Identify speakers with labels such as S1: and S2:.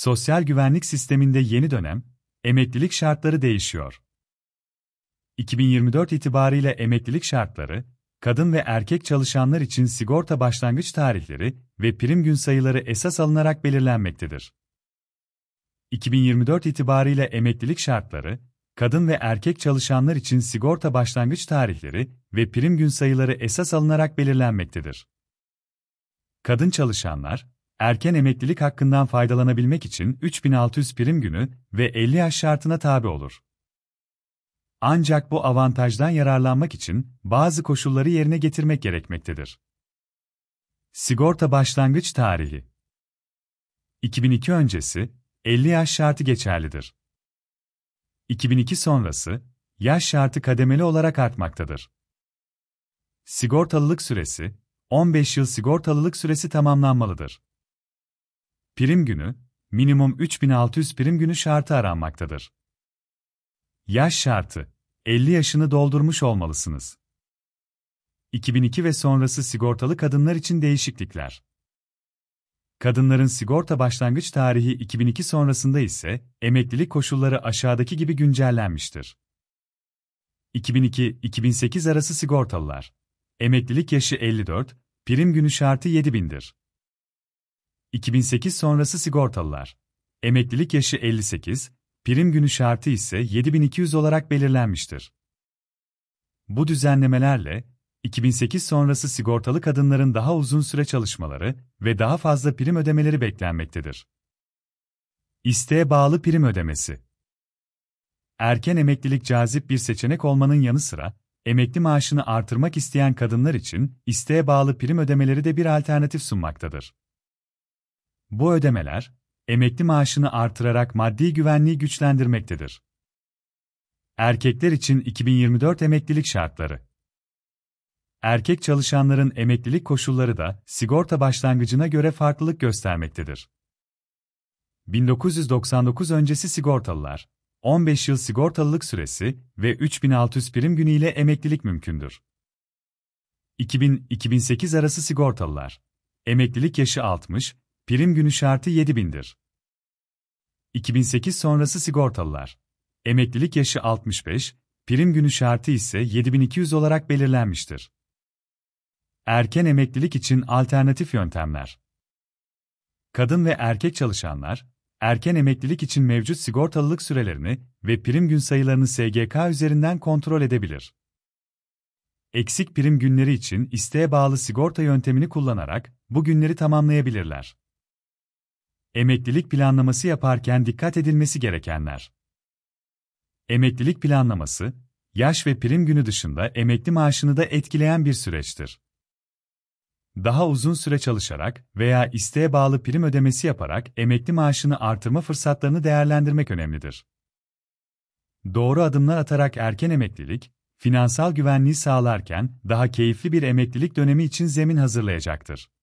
S1: Sosyal güvenlik sisteminde yeni dönem, emeklilik şartları değişiyor. 2024 itibariyle emeklilik şartları, kadın ve erkek çalışanlar için sigorta başlangıç tarihleri ve prim gün sayıları esas alınarak belirlenmektedir. 2024 itibariyle emeklilik şartları, kadın ve erkek çalışanlar için sigorta başlangıç tarihleri ve prim gün sayıları esas alınarak belirlenmektedir. Kadın çalışanlar, erken emeklilik hakkından faydalanabilmek için 3600 prim günü ve 50 yaş şartına tabi olur. Ancak bu avantajdan yararlanmak için bazı koşulları yerine getirmek gerekmektedir. Sigorta başlangıç tarihi 2002 öncesi 50 yaş şartı geçerlidir. 2002 sonrası yaş şartı kademeli olarak artmaktadır. Sigortalılık süresi 15 yıl sigortalılık süresi tamamlanmalıdır. Prim günü, minimum 3600 prim günü şartı aranmaktadır. Yaş şartı, 50 yaşını doldurmuş olmalısınız. 2002 ve sonrası sigortalı kadınlar için değişiklikler. Kadınların sigorta başlangıç tarihi 2002 sonrasında ise emeklilik koşulları aşağıdaki gibi güncellenmiştir. 2002-2008 arası sigortalılar. Emeklilik yaşı 54, prim günü şartı 7000'dir. 2008 sonrası sigortalılar. Emeklilik yaşı 58, prim günü şartı ise 7200 olarak belirlenmiştir. Bu düzenlemelerle 2008 sonrası sigortalı kadınların daha uzun süre çalışmaları ve daha fazla prim ödemeleri beklenmektedir. İsteğe bağlı prim ödemesi. Erken emeklilik cazip bir seçenek olmanın yanı sıra, emekli maaşını artırmak isteyen kadınlar için isteğe bağlı prim ödemeleri de bir alternatif sunmaktadır. Bu ödemeler, emekli maaşını artırarak maddi güvenliği güçlendirmektedir. Erkekler için 2024 emeklilik şartları Erkek çalışanların emeklilik koşulları da sigorta başlangıcına göre farklılık göstermektedir. 1999 öncesi sigortalılar, 15 yıl sigortalılık süresi ve 3600 prim günüyle emeklilik mümkündür. 2000-2008 arası sigortalılar, emeklilik yaşı 60, Prim günü şartı 7000'dir. 2008 sonrası sigortalılar. Emeklilik yaşı 65, prim günü şartı ise 7200 olarak belirlenmiştir. Erken emeklilik için alternatif yöntemler. Kadın ve erkek çalışanlar, erken emeklilik için mevcut sigortalılık sürelerini ve prim gün sayılarını SGK üzerinden kontrol edebilir. Eksik prim günleri için isteğe bağlı sigorta yöntemini kullanarak bu günleri tamamlayabilirler. Emeklilik planlaması yaparken dikkat edilmesi gerekenler. Emeklilik planlaması, yaş ve prim günü dışında emekli maaşını da etkileyen bir süreçtir. Daha uzun süre çalışarak veya isteğe bağlı prim ödemesi yaparak emekli maaşını artırma fırsatlarını değerlendirmek önemlidir. Doğru adımlar atarak erken emeklilik, finansal güvenliği sağlarken daha keyifli bir emeklilik dönemi için zemin hazırlayacaktır.